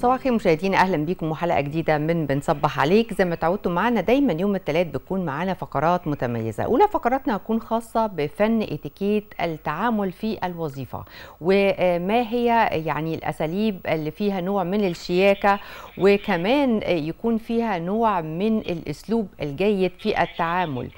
صباح الخير مشاهدينا اهلا بيكم وحلقه جديده من بنصبح عليك زي ما تعودتوا معانا دايما يوم الثلاث بتكون معانا فقرات متميزه اولى فقراتنا هتكون خاصه بفن اتيكيت التعامل في الوظيفه وما هي يعني الاساليب اللي فيها نوع من الشياكه وكمان يكون فيها نوع من الاسلوب الجيد في التعامل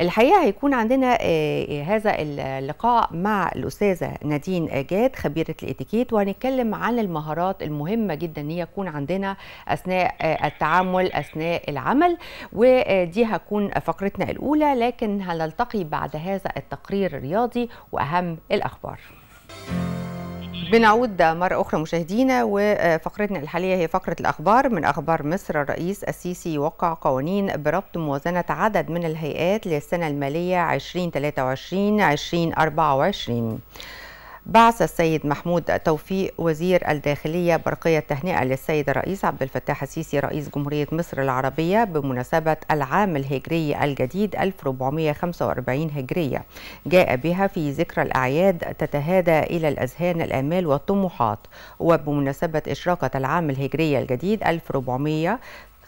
الحقيقه هيكون عندنا آه، آه، هذا اللقاء مع الاستاذه نادين جاد خبيره الاتيكيت وهنتكلم عن المهارات المهمه جدا ان يكون عندنا اثناء آه، التعامل اثناء العمل ودي هتكون فقرتنا الاولى لكن هنلتقي بعد هذا التقرير الرياضي واهم الاخبار بنعود مرة أخرى مشاهدينا وفقرتنا الحالية هي فقرة الأخبار من أخبار مصر الرئيس السيسي يوقع قوانين بربط موازنة عدد من الهيئات للسنة المالية 2023 2024 بعث السيد محمود توفيق وزير الداخلية برقية تهنئة للسيد الرئيس عبد الفتاح السيسي رئيس جمهورية مصر العربية بمناسبة العام الهجري الجديد 1445 هجرية جاء بها في ذكرى الأعياد تتهادى إلى الأذهان الآمال والطموحات وبمناسبة إشراقة العام الهجري الجديد 1400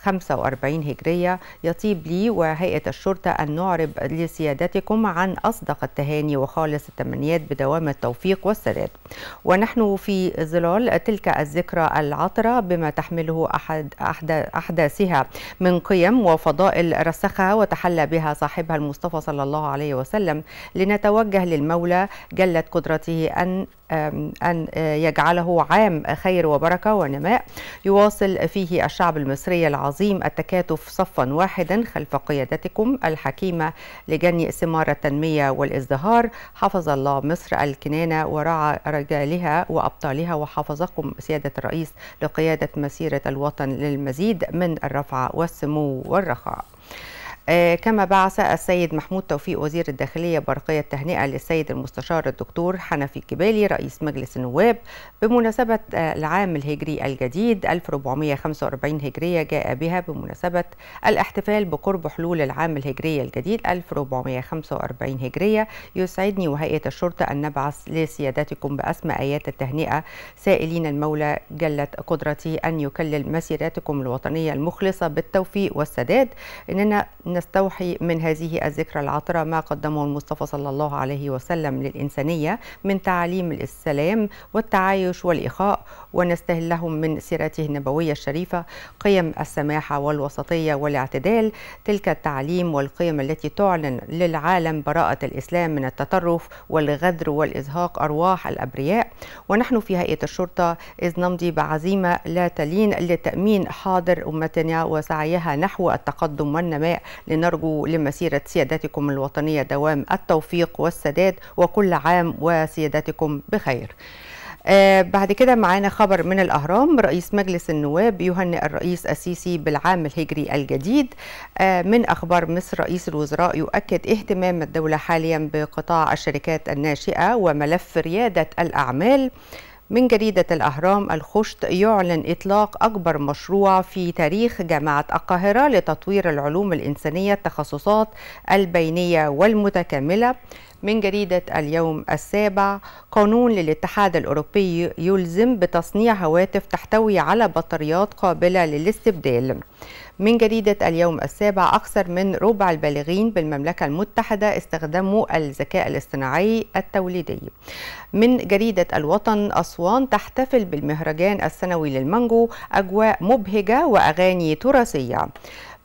45 هجرية يطيب لي وهيئة الشرطة أن نعرب لسيادتكم عن أصدق التهاني وخالص التمنيات بدوام التوفيق والسداد ونحن في ظلال تلك الذكرى العطرة بما تحمله أحد أحداثها من قيم وفضائل رسخها وتحلى بها صاحبها المصطفى صلى الله عليه وسلم لنتوجه للمولى جلت قدرته أن أن آه، يجعله عام خير وبركة ونماء يواصل فيه الشعب المصري العظيم التكاتف صفا واحدا خلف قيادتكم الحكيمة لجني ثمار التنمية والازدهار حفظ الله مصر الكنانة ورعى رجالها وأبطالها وحفظكم سيادة الرئيس لقيادة مسيرة الوطن للمزيد من الرفعة والسمو والرخاء آه، كما بعث السيد محمود توفيق وزير الداخلية برقية تهنئة للسيد المستشار الدكتور حنفي كبالي رئيس مجلس النواب بمناسبة آه، العام الهجري الجديد 1445 هجرية جاء بها بمناسبة الاحتفال بقرب حلول العام الهجري الجديد 1445 هجرية يسعدني وهيئة الشرطة أن نبعث لسيادتكم بأسمى آيات التهنئة سائلين المولى جلت قدرتي أن يكلل مسيراتكم الوطنية المخلصة بالتوفيق والسداد إننا نستوحي من هذه الذكرى العطرة ما قدمه المصطفى صلى الله عليه وسلم للإنسانية من تعاليم السلام والتعايش والإخاء ونستهلهم من سيرته النبوية الشريفة قيم السماحة والوسطية والاعتدال تلك التعليم والقيم التي تعلن للعالم براءة الإسلام من التطرف والغدر والإزهاق أرواح الأبرياء ونحن في هيئة الشرطة إذ نمضي بعزيمة لا تلين لتأمين حاضر أمتنا وسعيها نحو التقدم والنماء لنرجو لمسيرة سيادتكم الوطنية دوام التوفيق والسداد وكل عام وسيادتكم بخير آه بعد كده معانا خبر من الأهرام رئيس مجلس النواب يهنئ الرئيس السيسي بالعام الهجري الجديد آه من أخبار مصر رئيس الوزراء يؤكد اهتمام الدولة حاليا بقطاع الشركات الناشئة وملف ريادة الأعمال من جريدة الأهرام الخشت يعلن إطلاق أكبر مشروع في تاريخ جامعة القاهرة لتطوير العلوم الإنسانية التخصصات البينية والمتكاملة من جريدة اليوم السابع قانون للاتحاد الأوروبي يلزم بتصنيع هواتف تحتوي على بطاريات قابلة للاستبدال من جريدة اليوم السابع أكثر من ربع البالغين بالمملكة المتحدة استخدموا الذكاء الاصطناعي التوليدي من جريدة الوطن أسوان تحتفل بالمهرجان السنوي للمانجو أجواء مبهجة وأغاني تراثية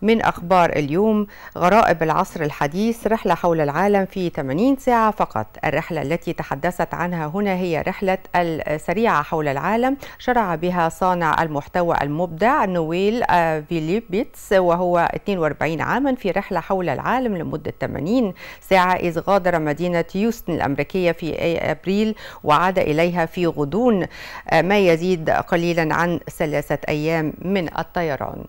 من أخبار اليوم غرائب العصر الحديث رحلة حول العالم في 80 ساعة فقط الرحلة التي تحدثت عنها هنا هي رحلة السريعة حول العالم شرع بها صانع المحتوى المبدع نويل آه، فيليبيتس وهو 42 عاما في رحلة حول العالم لمدة 80 ساعة إذ غادر مدينة يوستن الأمريكية في أبريل وعاد إليها في غضون آه، ما يزيد قليلا عن ثلاثة أيام من الطيران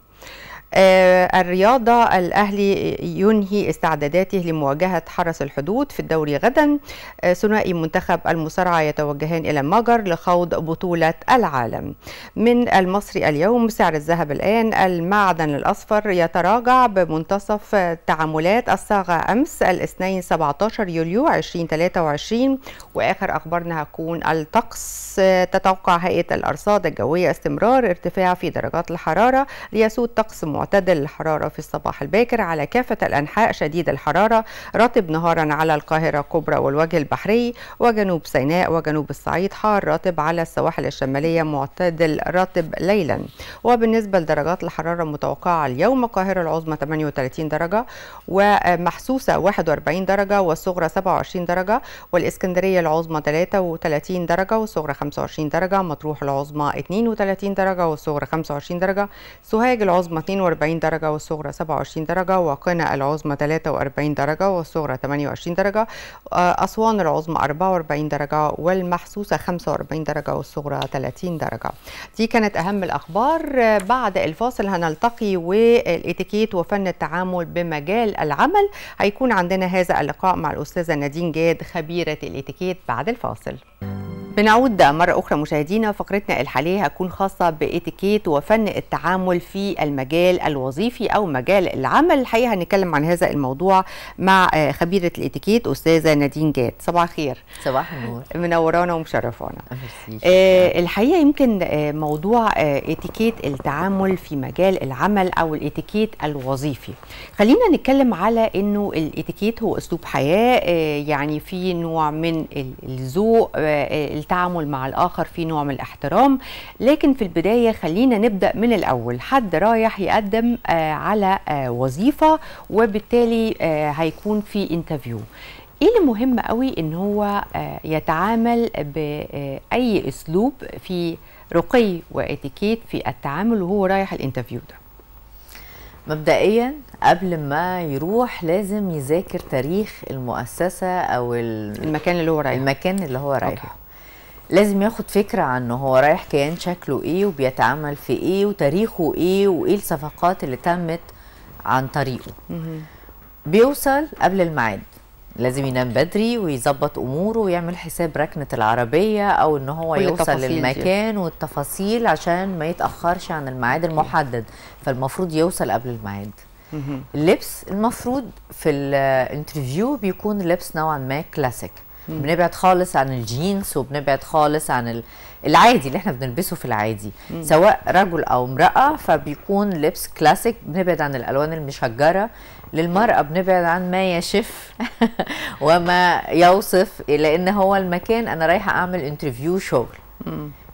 آه، الرياضة الأهلي ينهي استعداداته لمواجهة حرس الحدود في الدوري غدا آه، ثنائي منتخب المصارعة يتوجهان إلى المجر لخوض بطولة العالم من المصري اليوم سعر الذهب الآن المعدن الأصفر يتراجع بمنتصف تعاملات الصاغة أمس الاثنين 17 يوليو 2023 وآخر أخبارنا هتكون الطقس آه، تتوقع هيئة الأرصاد الجوية استمرار ارتفاع في درجات الحرارة ليسود طقس معتدل الحرارة في الصباح الباكر على كافة الأنحاء شديد الحرارة رطب نهارا على القاهرة الكبرى والوجه البحري وجنوب سيناء وجنوب الصعيد حار رطب على السواحل الشمالية معتدل رطب ليلا وبالنسبة لدرجات الحرارة المتوقعة اليوم القاهرة العظمى 38 درجة ومحسوسة 41 درجة والصغرى 27 درجة والإسكندرية العظمى 33 درجة والصغرى 25 درجة مطروح العظمى 32 درجة والصغرى 25 درجة سوهاج العظمى 22 42 درجة والصغرى 27 درجة وقنا العظمى 43 درجة والصغرى 28 درجة آه، أسوان العظمى 44 درجة والمحسوسة 45 درجة والصغرى 30 درجة دي كانت أهم الأخبار بعد الفاصل هنلتقي والإتيكيت وفن التعامل بمجال العمل هيكون عندنا هذا اللقاء مع الأستاذة نادين جاد خبيرة الإتيكيت بعد الفاصل بنعود مرة أخرى مشاهدينا فقرتنا الحالية هتكون خاصة بإتيكيت وفن التعامل في المجال الوظيفي أو مجال العمل الحقيقة هنتكلم عن هذا الموضوع مع آه، خبيرة الإتيكيت أستاذة نادين جاد صباح الخير صباح النور منورانا ومشرفانا آه الحقيقة يمكن آه، موضوع آه، إتيكيت التعامل في مجال العمل أو الإتيكيت الوظيفي خلينا نتكلم على أنه الإتيكيت هو أسلوب حياة يعني في نوع من الذوق التعامل مع الآخر في نوع من الاحترام لكن في البداية خلينا نبدأ من الأول حد رايح يقدم آه، على آه، وظيفة وبالتالي آه، هيكون في انترفيو ايه اللي مهم قوي ان هو يتعامل باي اسلوب في رقي واتيكيت في التعامل وهو رايح الانترفيو ده مبدئيا قبل ما يروح لازم يذاكر تاريخ المؤسسه او المكان اللي هو رايحه المكان اللي هو رايحه لازم ياخد فكرة عنه هو رايح كيان شكله ايه وبيتعامل في ايه وتاريخه ايه وايه الصفقات اللي تمت عن طريقه بيوصل قبل الميعاد لازم ينام بدري ويظبط اموره ويعمل حساب ركنه العربيه او ان هو يوصل للمكان دي. والتفاصيل عشان ما يتاخرش عن الميعاد المحدد فالمفروض يوصل قبل الميعاد اللبس المفروض في الانترفيو بيكون لبس نوعا ما كلاسيك بنبعد خالص عن الجينز وبنبعد خالص عن العادي اللي احنا بنلبسه في العادي مم. سواء رجل او امراه فبيكون لبس كلاسيك بنبعد عن الالوان المشجره للمرأة بنبعد عن ما يشف وما يوصف لأن هو المكان أنا رايحة أعمل انترفيو شغل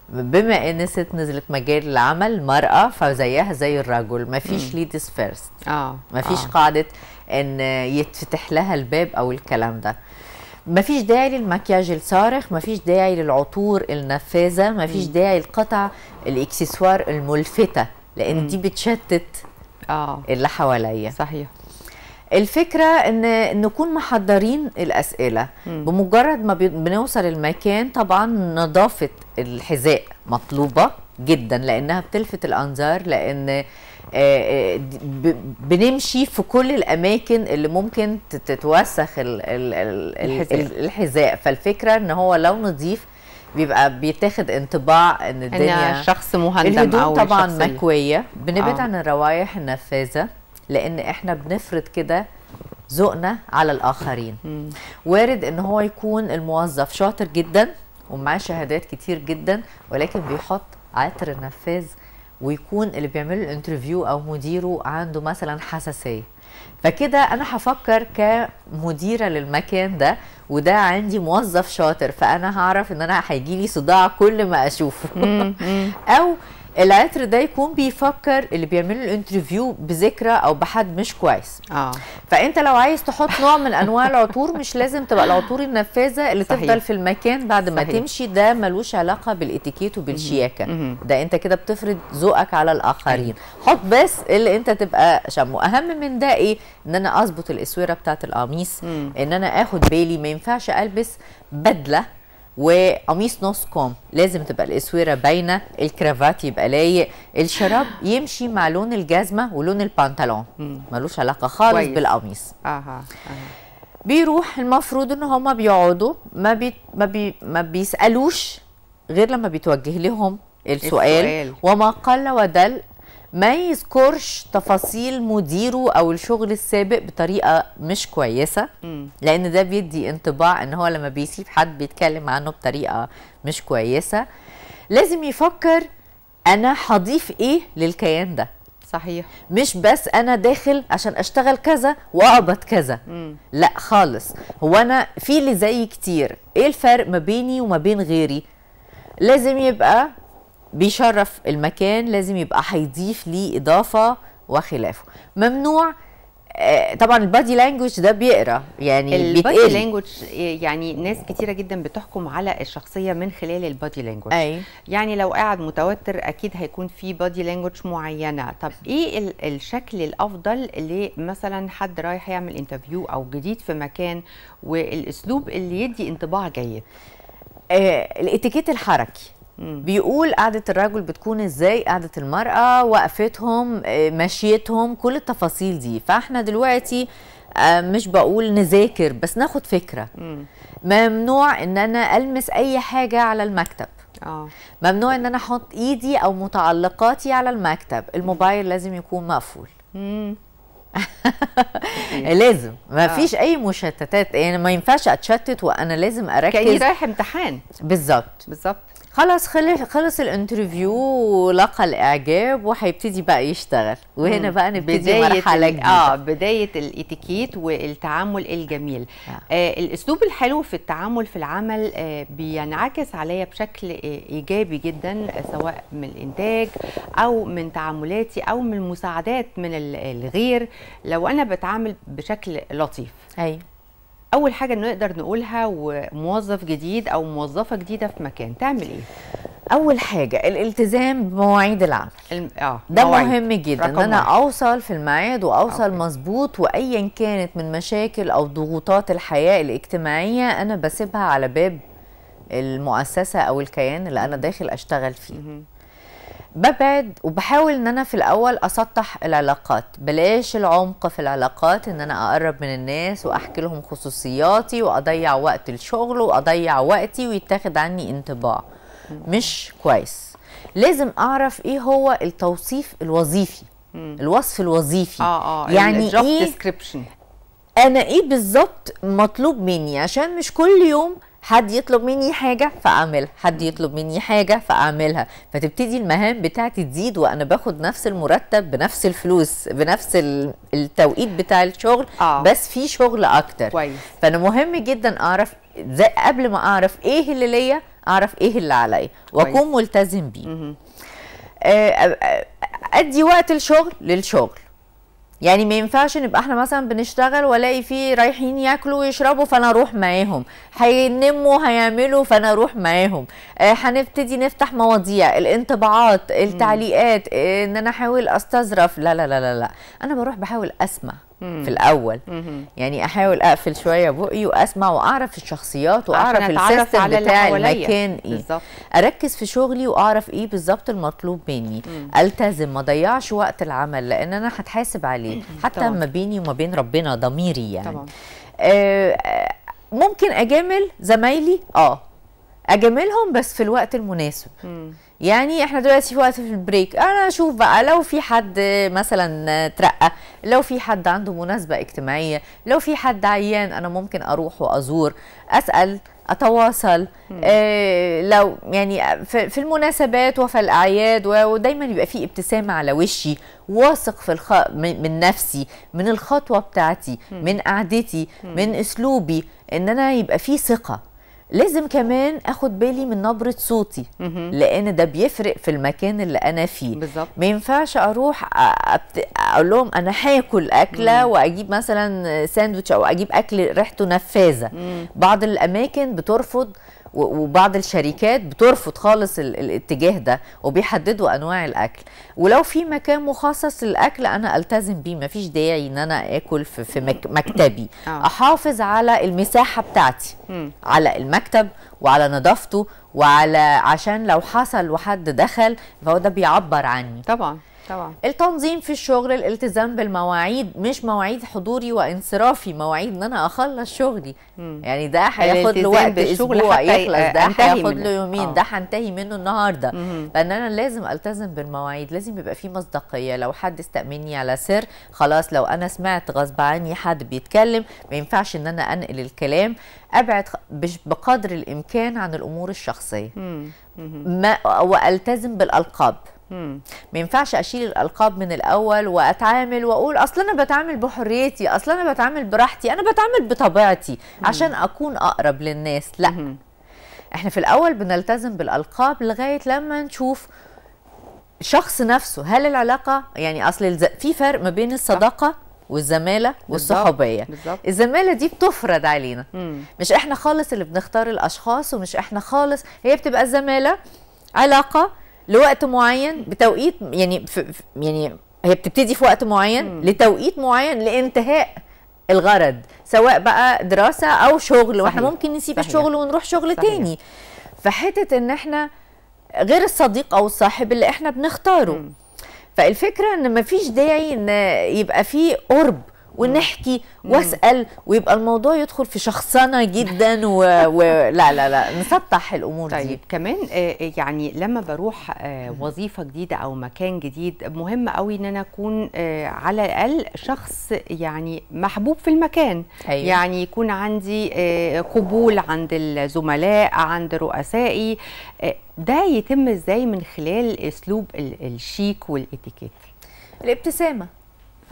بما ان ست نزلت مجال العمل مرأة فزيها زي الرجل مفيش ليدز فيرست اه مفيش آه. قاعدة ان يتفتح لها الباب او الكلام ده ما فيش داعي للمكياج الصارخ ما فيش داعي للعطور النفاذه ما فيش داعي لقطع الاكسسوار الملفته لان دي بتشتت آه. اللي حواليا صحيح الفكره ان نكون محضرين الاسئله م. بمجرد ما بنوصل المكان طبعا نظافه الحذاء مطلوبه جدا لانها بتلفت الانظار لان آه، آه، بنمشي في كل الاماكن اللي ممكن تتوسخ الحذاء فالفكره ان هو لو نضيف بيبقى بيتاخد انطباع ان الدنيا إن شخص مهندم الهدوم او طبعا مكويه بنبعد آه. عن الروايح النفاذه لان احنا بنفرض كده ذوقنا على الاخرين مم. وارد ان هو يكون الموظف شاطر جدا ومعاه شهادات كتير جدا ولكن بيحط عطر نفاذ ويكون اللي بيعمل الانترفيو او مديره عنده مثلا حساسيه فكده انا هفكر كمديره للمكان ده وده عندي موظف شاطر فانا هعرف ان انا هيجي لي صداع كل ما اشوفه او العطر ده يكون بيفكر اللي بيعمل له الانترفيو بذكرى او بحد مش كويس اه فانت لو عايز تحط نوع من انواع العطور مش لازم تبقى العطور النفاذه اللي صحيح. تفضل في المكان بعد ما تمشي ده ملوش علاقه بالاتيكيت وبالشياكه ده انت كده بتفرض ذوقك على الاخرين أيوه. حط بس اللي انت تبقى شمه اهم من ده ايه ان انا اظبط الاسوره بتاعه القميص ان انا اخد بالي ما ينفعش البس بدله وقميص نص كم لازم تبقى الاسوره باينه الكرافات يبقى لايق الشراب يمشي مع لون الجزمه ولون البنطلون ملوش علاقه خالص بالقميص آه. بيروح المفروض ان هما بيقعدوا ما بي ما, بي ما بيسالوش غير لما بيتوجه لهم السؤال, السؤال. وما قل ودل ما يذكرش تفاصيل مديره او الشغل السابق بطريقه مش كويسه لان ده بيدي انطباع ان هو لما بيسيب حد بيتكلم عنه بطريقه مش كويسه لازم يفكر انا هضيف ايه للكيان ده صحيح مش بس انا داخل عشان اشتغل كذا واقبض كذا مم. لا خالص هو انا في اللي زيي كتير ايه الفرق ما بيني وما بين غيري لازم يبقى بيشرف المكان لازم يبقى هيضيف ليه اضافه وخلافه ممنوع آه، طبعا البادي لانجوج ده بيقرا يعني البادي لانجوج آه، يعني ناس كتيره جدا بتحكم على الشخصيه من خلال البادي لانجوج يعني لو قاعد متوتر اكيد هيكون في بادي لانجوج معينه طب ايه الشكل الافضل لمثلا حد رايح يعمل انترفيو او جديد في مكان والاسلوب اللي يدي انطباع جيد آه الاتيكيت الحركي بيقول قعدة الرجل بتكون ازاي قعدة المرأة وقفتهم آه، مشيتهم كل التفاصيل دي فاحنا دلوقتي آه، مش بقول نذاكر بس ناخد فكرة ممنوع ان انا المس اي حاجة على المكتب أوه. ممنوع ان انا احط ايدي او متعلقاتي على المكتب الموبايل لازم يكون مقفول لازم ما آه. فيش اي مشتتات يعني ما ينفعش اتشتت وانا لازم اركز كاني رايح امتحان بالظبط بالظبط خلاص خلص الانترفيو ولقى الاعجاب وهيبتدي بقى يشتغل وهنا بقى نبتدي بداية مرحله جديده اه بدايه الاتيكيت والتعامل الجميل آه. آه الاسلوب الحلو في التعامل في العمل آه بينعكس عليا بشكل آه ايجابي جدا آه سواء من الانتاج او من تعاملاتي او من المساعدات من الغير لو انا بتعامل بشكل لطيف ايوه اول حاجه نقدر نقولها وموظف جديد او موظفه جديده في مكان تعمل ايه اول حاجه الالتزام بمواعيد العمل الم... آه. ده مواعيد. مهم جدا ان انا اوصل في الميعاد واوصل مظبوط وايا كانت من مشاكل او ضغوطات الحياه الاجتماعيه انا بسيبها على باب المؤسسه او الكيان اللي انا داخل اشتغل فيه ببعد وبحاول ان انا في الاول اسطح العلاقات بلاش العمق في العلاقات ان انا اقرب من الناس واحكي لهم خصوصياتي واضيع وقت الشغل واضيع وقتي ويتاخد عني انطباع مش كويس لازم اعرف ايه هو التوصيف الوظيفي الوصف الوظيفي آه آه يعني ايه انا ايه بالظبط مطلوب مني عشان مش كل يوم حد يطلب مني حاجه فاعملها حد يطلب مني حاجه فاعملها فتبتدي المهام بتاعتي تزيد وانا باخد نفس المرتب بنفس الفلوس بنفس التوقيت بتاع الشغل آه. بس في شغل اكتر كويس. فانا مهم جدا اعرف قبل ما اعرف ايه اللي ليا اعرف ايه اللي عليا واكون ملتزم بيه آه، ادي وقت الشغل للشغل يعني ما ينفعش نبقى احنا مثلا بنشتغل والاقي في رايحين ياكلوا ويشربوا فانا اروح معاهم هينموا هيعملوا فانا اروح معاهم آه، هنبتدي نفتح مواضيع الانطباعات التعليقات آه، ان انا احاول استظرف لا لا لا لا لا انا بروح بحاول اسمع في الاول يعني احاول اقفل شويه بقي واسمع واعرف الشخصيات واعرف السيستم بتاع المكان ايه بالزبط. اركز في شغلي واعرف ايه بالظبط المطلوب مني مم. التزم ما اضيعش وقت العمل لان انا هتحاسب عليه مم. حتى طبعا. ما بيني وما بين ربنا ضميري يعني طبعا. آه، آه، ممكن اجامل زمايلي اه اجاملهم بس في الوقت المناسب مم. يعني احنا دلوقتي في وقت في البريك انا اشوف بقى لو في حد مثلا ترقى لو في حد عنده مناسبه اجتماعيه لو في حد عيان انا ممكن اروح وازور اسال اتواصل آه لو يعني في المناسبات وفي الاعياد ودايما يبقى في ابتسامه على وشي واثق في الخ... من نفسي من الخطوه بتاعتي من قعدتي من اسلوبي ان انا يبقى في ثقه لازم كمان اخد بالي من نبره صوتي لان ده بيفرق في المكان اللي انا فيه بالزبط. ما ينفعش اروح اقول لهم انا هاكل اكله مم. واجيب مثلا ساندوتش او اجيب اكل ريحته نفاذه بعض الاماكن بترفض وبعض الشركات بترفض خالص الاتجاه ده وبيحددوا انواع الاكل ولو في مكان مخصص للاكل انا التزم بيه مفيش داعي ان انا اكل في مكتبي آه. احافظ على المساحه بتاعتي على المكتب وعلى نظافته وعلى عشان لو حصل وحد دخل فهو ده بيعبر عني طبعا طبعا التنظيم في الشغل الالتزام بالمواعيد مش مواعيد حضوري وانصرافي مواعيد ان انا اخلص شغلي مم. يعني ده هياخد له وقت اسبوع يخلص ده هياخد له يومين آه. ده هنتهي منه النهارده فان انا لازم التزم بالمواعيد لازم يبقى في مصداقيه لو حد استأمني على سر خلاص لو انا سمعت غصب عني حد بيتكلم ما ينفعش ان انا انقل الكلام ابعد بقدر الامكان عن الامور الشخصيه مم. مم. ما والتزم بالالقاب ما ينفعش اشيل الالقاب من الاول واتعامل واقول اصل انا بتعامل بحريتي اصل انا بتعامل براحتي انا بتعامل بطبيعتي عشان اكون اقرب للناس لا مم. احنا في الاول بنلتزم بالالقاب لغايه لما نشوف الشخص نفسه هل العلاقه يعني اصل في فرق ما بين الصداقه والزماله والصحوبيه الزماله دي بتفرض علينا مم. مش احنا خالص اللي بنختار الاشخاص ومش احنا خالص هي بتبقى الزماله علاقه لوقت معين بتوقيت يعني في يعني هي بتبتدي في وقت معين مم. لتوقيت معين لانتهاء الغرض سواء بقى دراسه او شغل واحنا ممكن نسيب صحيح. الشغل ونروح شغل صحيح. تاني فحته ان احنا غير الصديق او الصاحب اللي احنا بنختاره مم. فالفكره ان مفيش داعي ان يبقى في قرب ونحكي واسال ويبقى الموضوع يدخل في شخصنه جدا ولا و... لا لا, لا نسطح الامور طيب دي كمان آه، آه، يعني لما بروح آه، وظيفه جديده او مكان جديد مهم قوي ان انا اكون على الاقل شخص يعني محبوب في المكان أيوة. يعني يكون عندي قبول عند الزملاء عند رؤسائي ده يتم ازاي من خلال اسلوب الشيك والاتيكيت الابتسامه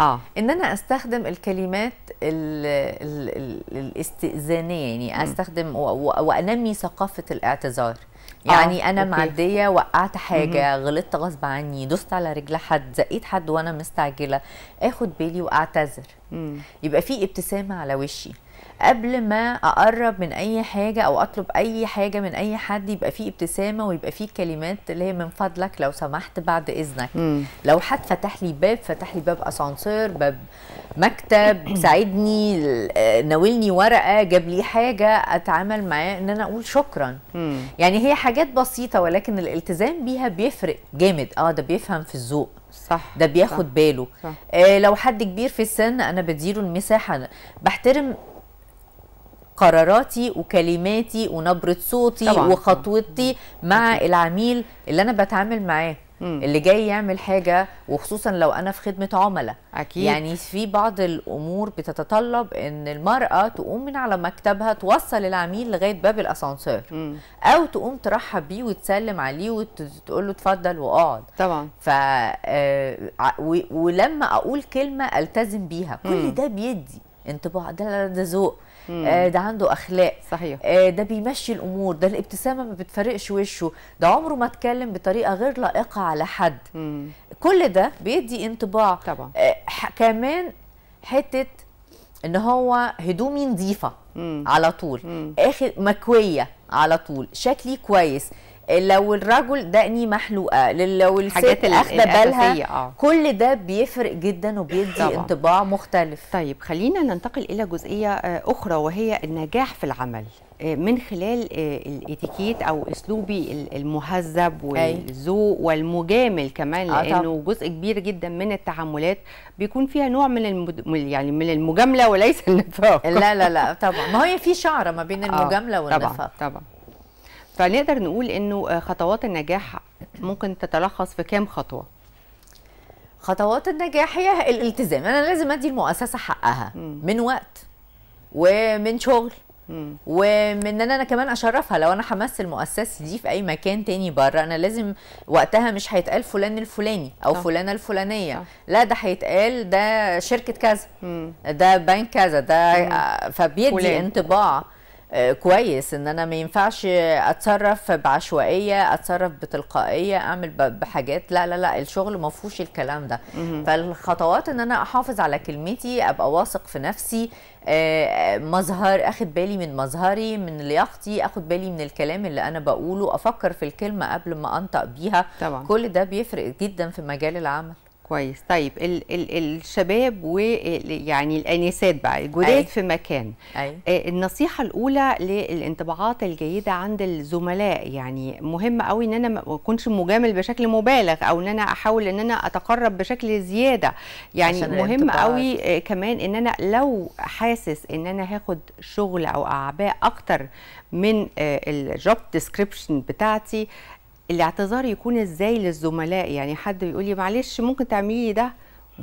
اه ان انا استخدم الكلمات الـ الـ الـ الاستئذانيه يعني م. استخدم وانمي ثقافه الاعتذار آه، يعني آه. انا معديه وقعت حاجه غلطت غصب عني دوست على رجل حد زقيت حد وانا مستعجله اخد بالي واعتذر مم. يبقى في ابتسامه على وشي قبل ما اقرب من اي حاجه او اطلب اي حاجه من اي حد يبقى فيه ابتسامه ويبقى فيه كلمات اللي هي من فضلك لو سمحت بعد اذنك مم. لو حد فتح لي باب فتح لي باب اسانسير باب مكتب ساعدني ناولني ورقه جاب لي حاجه اتعامل معاه ان انا اقول شكرا مم. يعني هي حاجات بسيطه ولكن الالتزام بيها بيفرق جامد اه ده بيفهم في الذوق صح ده بياخد صح باله صح. آه لو حد كبير في السن انا بديله المساحه بحترم قراراتي وكلماتي ونبره صوتي طبعا. وخطوتي مع العميل اللي انا بتعامل معاه اللي جاي يعمل حاجه وخصوصا لو انا في خدمه عملاء اكيد يعني في بعض الامور بتتطلب ان المراه تقوم من على مكتبها توصل العميل لغايه باب الاسانسير او تقوم ترحب بيه وتسلم عليه وتقول له اتفضل واقعد طبعا ف آه، ولما اقول كلمه التزم بيها كل ده بيدي انطباع ده ده ذوق آه ده عنده اخلاق صحيح آه ده بيمشي الامور ده الابتسامه ما بتفرقش وشه ده عمره ما اتكلم بطريقه غير لائقه على حد مم. كل ده بيدي انطباع طبعا آه كمان حته ان هو هدومي نظيفه على طول مم. اخر مكويه على طول شكلي كويس لو الرجل دقني محلوقه لو الست اخده بالها آه. كل ده بيفرق جدا وبيدي طبعا. انطباع مختلف طيب خلينا ننتقل الى جزئيه آه، اخرى وهي النجاح في العمل آه، من خلال آه، الاتيكيت او اسلوبي المهذب والذوق والمجامل كمان لانه جزء كبير جدا من التعاملات بيكون فيها نوع من يعني من المجامله وليس النفاق لا لا لا طبعا ما هي في شعره ما بين المجامله والنفاق طبعا طبعا فنقدر نقول انه آه، خطوات النجاح ممكن تتلخص في كام خطوه خطوات النجاح هي الالتزام انا لازم ادي المؤسسه حقها م. من وقت ومن شغل ومن ان انا كمان اشرفها لو انا حمست المؤسسه دي في اي مكان تاني بره انا لازم وقتها مش هيتقال فلان الفلاني او صح. فلانه الفلانيه صح. لا ده هيتقال ده شركه كذا ده بنك كذا ده فبيدي فلان. انطباع كويس ان انا ما ينفعش اتصرف بعشوائيه اتصرف بتلقائيه اعمل بحاجات لا لا لا الشغل ما فيهوش الكلام ده فالخطوات ان انا احافظ على كلمتي ابقى واثق في نفسي آه، آه، مظهر اخد بالي من مظهري من لياقتي اخد بالي من الكلام اللي انا بقوله افكر في الكلمه قبل ما انطق بيها طبعا. كل ده بيفرق جدا في مجال العمل كويس طيب ال ال الشباب ويعني الانسات بقى الجداد في مكان أي. آه، النصيحه الاولى للانطباعات الجيده عند الزملاء يعني مهم قوي ان انا ما اكونش مجامل بشكل مبالغ او ان انا احاول ان انا اتقرب بشكل زياده يعني مهم قوي آه، كمان ان انا لو حاسس ان انا هاخد شغل او اعباء اكتر من آه، الجوب ديسكريبشن بتاعتي الاعتذار يكون ازاي للزملاء يعني حد بيقول لي معلش ممكن تعملي ده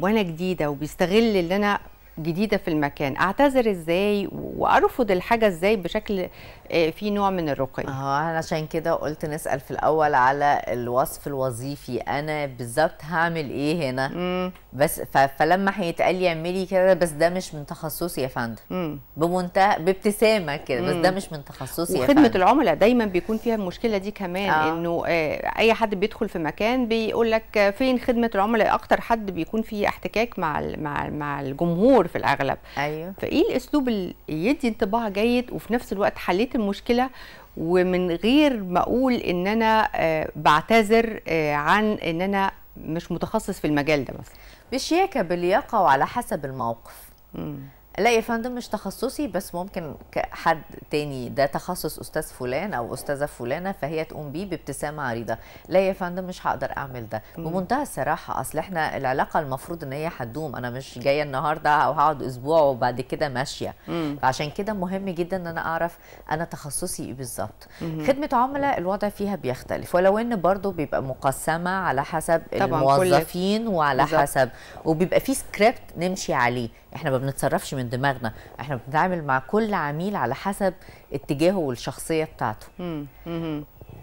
وانا جديده وبيستغل ان انا جديده في المكان اعتذر ازاي وارفض الحاجه ازاي بشكل آه، في نوع من الرقي اه انا عشان كده قلت نسال في الاول على الوصف الوظيفي انا بالظبط هعمل ايه هنا مم. بس فلما هيتقال لي اعملي كده بس ده مش من تخصصي يا فندم بمنتهى بابتسامه كده بس ده مش من تخصصي يا فندم خدمه العملاء دايما بيكون فيها المشكله دي كمان آه. انه آه اي حد بيدخل في مكان بيقول لك فين خدمه العملاء اكتر حد بيكون فيه احتكاك مع مع مع الجمهور في الاغلب ايوه فايه الاسلوب اللي يدي انطباع جيد وفي نفس الوقت حليت المشكله ومن غير ما اقول ان انا آه، بعتذر آه، عن ان انا مش متخصص في المجال ده مثلا بشياكه باللياقه وعلى حسب الموقف مم. لا يا فندم مش تخصصي بس ممكن حد تاني ده تخصص استاذ فلان او استاذه فلانه فهي تقوم بيه بابتسامه عريضه لا يا فندم مش هقدر اعمل ده بمنتهى الصراحه اصل احنا العلاقه المفروض ان هي هتدوم انا مش جايه النهارده او هقعد اسبوع وبعد كده ماشيه فعشان كده مهم جدا ان انا اعرف انا تخصصي ايه بالظبط خدمه عملاء الوضع فيها بيختلف ولو ان برضو بيبقى مقسمه على حسب الموظفين وعلى حسب وبيبقى في سكريبت نمشي عليه احنا ما بنتصرفش من من دماغنا احنا بنتعامل مع كل عميل على حسب اتجاهه والشخصيه بتاعته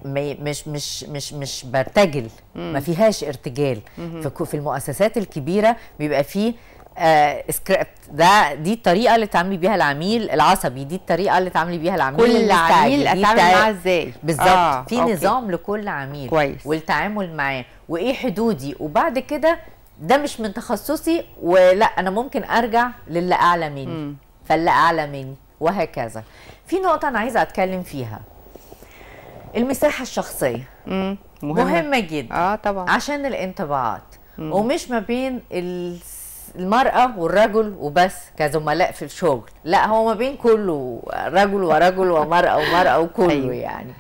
مش مش مش مش برتجل ما فيهاش ارتجال في المؤسسات الكبيره بيبقى فيه آه سكريبت ده دي الطريقه اللي تعملي بيها العميل العصبي دي الطريقه اللي تعملي بيها العميل كل عميل اتعامل معاه ازاي بالظبط آه. في أوكي. نظام لكل عميل كويس. والتعامل معاه وايه حدودي وبعد كده ده مش من تخصصي ولا انا ممكن ارجع للي اعلى مني فاللي اعلى مني وهكذا في نقطه انا عايزه اتكلم فيها المساحه الشخصيه مم. مهمه, مهمة جدا اه طبعا عشان الانطباعات مم. ومش ما بين المرأة والرجل وبس كزملاء في الشغل لا هو ما بين كله رجل ورجل ومرأة ومرأة وكله أيوه. يعني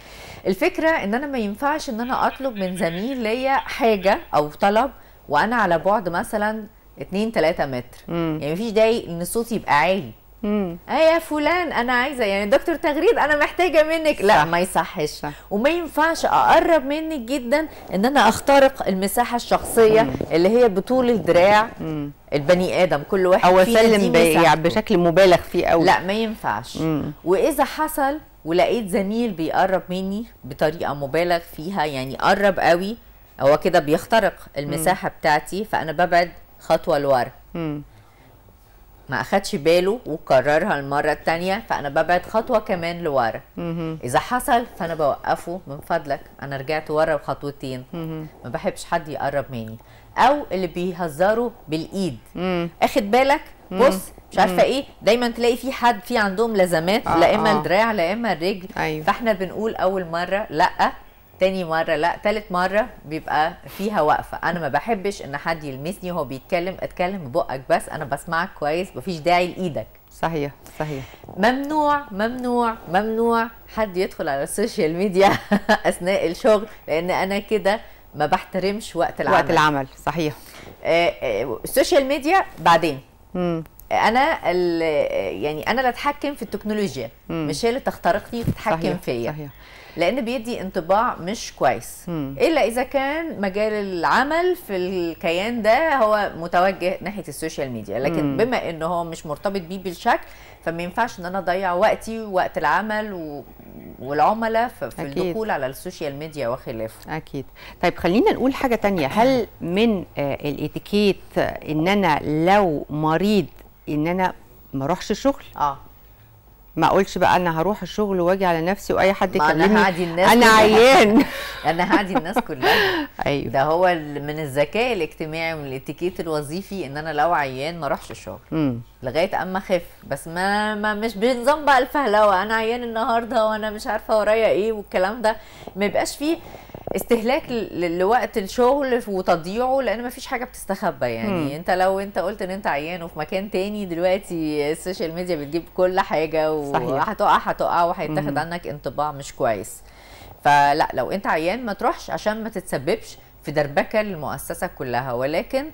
الفكرة ان انا ما ينفعش ان انا اطلب من زميل ليا حاجة او طلب وانا على بعد مثلا 2 3 متر مم. يعني مفيش داعي ان صوتي يبقى عالي آه يا فلان انا عايزه يعني دكتور تغريد انا محتاجه منك لا صح. ما يصحش صح. وما ينفعش اقرب منك جدا ان انا اخترق المساحه الشخصيه مم. اللي هي بطول الدراع مم. البني ادم كل واحد او اسلم يعني بشكل مبالغ فيه قوي لا ما ينفعش مم. واذا حصل ولقيت زميل بيقرب مني بطريقه مبالغ فيها يعني قرب قوي هو كده بيخترق المساحه مم. بتاعتي فانا ببعد خطوه لورا ما اخدش باله وكررها المره الثانيه فانا ببعد خطوه كمان لورا اذا حصل فانا بوقفه من فضلك انا رجعت ورا بخطوتين ما بحبش حد يقرب مني او اللي بيهزروا بالايد مم. اخد بالك بص مش عارفه ايه دايما تلاقي في حد في عندهم لزمات آه لا اما آه. الدراع لا اما الرجل أيوه. فاحنا بنقول اول مره لا تاني مرة لا تالت مرة بيبقى فيها وقفة أنا ما بحبش إن حد يلمسني وهو بيتكلم أتكلم ببقك بس أنا بسمعك كويس مفيش داعي لإيدك صحيح صحيح ممنوع ممنوع ممنوع حد يدخل على السوشيال ميديا أثناء الشغل لأن أنا كده ما بحترمش وقت العمل وقت العمل صحيح آه، آه، السوشيال ميديا بعدين مم. انا يعني انا اللي اتحكم في التكنولوجيا مم. مش هي اللي تخترقني وتتحكم فيا لان بيدي انطباع مش كويس مم. الا اذا كان مجال العمل في الكيان ده هو متوجه ناحيه السوشيال ميديا لكن مم. بما ان هو مش مرتبط بيه بالشكل فما ينفعش ان انا اضيع وقتي ووقت العمل و... والعملاء في أكيد. الدخول على السوشيال ميديا وخلافه اكيد طيب خلينا نقول حاجه تانية هل من آه الاتيكيت ان انا لو مريض ان انا ما اروحش الشغل اه ما اقولش بقى انا هروح الشغل واجي على نفسي واي حد يكلمني انا هعدي الناس انا عيان انا هعدي الناس كلها ايوه ده هو من الذكاء الاجتماعي ومن الاتيكيت الوظيفي ان انا لو عيان ما اروحش الشغل مم. لغايه اما اخف بس ما, ما مش بنظام بقى الفهلوه انا عيان النهارده وانا مش عارفه ورايا ايه والكلام ده ما يبقاش فيه استهلاك لوقت الشغل وتضييعه لان ما فيش حاجه بتستخبى يعني مم. انت لو انت قلت ان انت عيان وفي مكان تاني دلوقتي السوشيال ميديا بتجيب كل حاجه وهتقع هتقع وهيتاخد عنك انطباع مش كويس فلا لو انت عيان ما تروحش عشان ما تتسببش في دربكه للمؤسسه كلها ولكن